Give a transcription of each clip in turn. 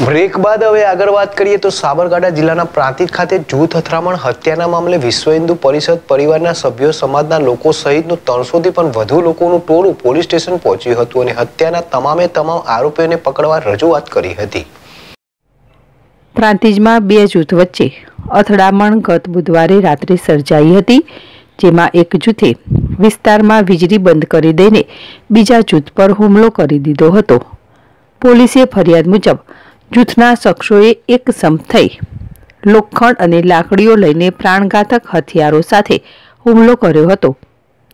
break બાદ હવે આગળ વાત કરીએ તો સાબરકાંઠા જિલ્લાના પ્રાંતિજ ખાતે જૂથ અથડામણ હત્યાના મામલે વિશ્વ હિન્દુ પરિષદ પરિવારના સભ્યો સમાજના લોકો સહિતનું ત્રણસોથી પણ વધુ લોકોનું ટોળું પોલીસ સ્ટેશન પહોંચ્યું હતું અને હત્યાના તમામે તમામ આરોપીઓને પકડવા રજૂઆત કરી હતી પ્રાંતિજમાં બે જૂથ વચ્ચે અથડામણ ગત બુધવારે રાત્રે સર્જાઈ હતી જેમાં એક જૂથે વિસ્તારમાં વીજળી બંધ કરી દઈને બીજા જૂથ પર હુમલો કરી દીધો હતો પોલીસે ફરિયાદ મુજબ જૂથના શખ્સોએ એક સમ થઈ લોખંડ અને લાકડીઓ લઈને પ્રાણઘાતક હથિયારો સાથે હુમલો કર્યો હતો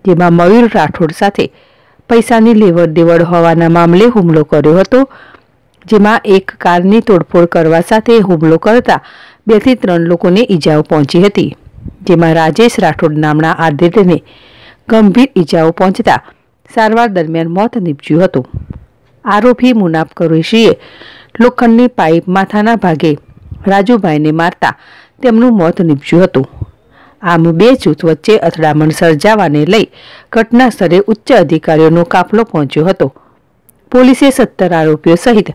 જેમાં મયુર રાઠોડ સાથે પૈસાની લેવડ દેવડ હોવાના મામલે હુમલો કર્યો હતો જેમાં એક કારની તોડફોડ કરવા સાથે હુમલો કરતા બેથી ત્રણ લોકોને ઈજાઓ પહોંચી હતી જેમાં રાજેશ રાઠોડ નામના આદિત્યને ગંભીર ઈજાઓ પહોંચતા સારવાર દરમિયાન મોત નીપજ્યું હતું આરોપી મુનાફ કુરેશીએ લોખંડની પાઇપ માથાના ભાગે રાજુભાઈને મારતા તેમનું મોત નીપજ્યું હતું આમ બે જૂથ વચ્ચે અથડામણ સર્જાવાને લઈ ઘટના સ્થળે ઉચ્ચ અધિકારીઓનો કાફલો પહોંચ્યો હતો પોલીસે સત્તર આરોપીઓ સહિત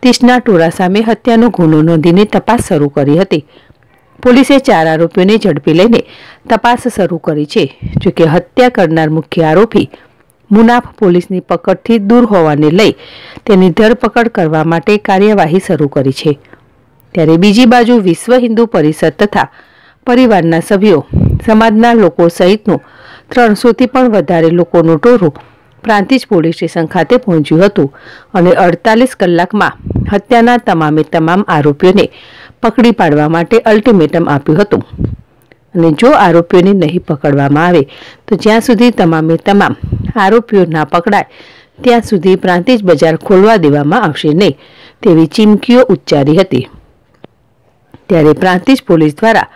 ત્રીસના ટોળા સામે હત્યાનો ગુનો નોંધીને તપાસ શરૂ કરી હતી પોલીસે ચાર આરોપીઓને ઝડપી લઈને તપાસ શરૂ કરી છે જોકે હત્યા કરનાર મુખ્ય આરોપી મુનાફ પોલીસની પકડથી દૂર હોવાને લઈ તેની ધરપકડ કરવા માટે કાર્યવાહી શરૂ કરી છે ત્યારે બીજી બાજુ વિશ્વ હિન્દુ પરિષદ તથા પરિવારના સભ્યો સમાજના લોકો સહિતનું ત્રણસોથી પણ વધારે લોકોનું ટોળું પ્રાંતિજ પોલીસ સ્ટેશન ખાતે પહોંચ્યું હતું અને અડતાલીસ કલાકમાં હત્યાના તમામે તમામ આરોપીઓને પકડી પાડવા માટે અલ્ટિમેટમ આપ્યું હતું અને જો આરોપીઓને નહીં પકડવામાં આવે તો જ્યાં સુધી તમામે તમામ આરોપીઓ ના પકડાય ત્યાં સુધી પ્રાંતિજ બજાર ખોલવા દેવામાં આવશે નહીં તેવી ચીમકીઓ ઉચ્ચારી હતી ત્યારે પ્રાંતિજ પોલીસ દ્વારા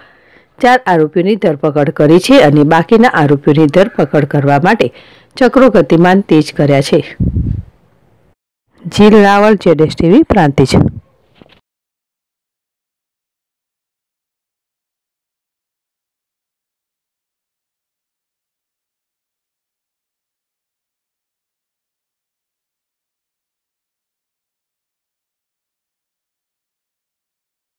ચાર આરોપીઓની ધરપકડ કરી છે અને બાકીના આરોપીઓની ધરપકડ કરવા માટે ચક્રો ગતિમાન તેજ કર્યા છે જીલ રાવળ જેડેશ ટીવી પ્રાંતિજ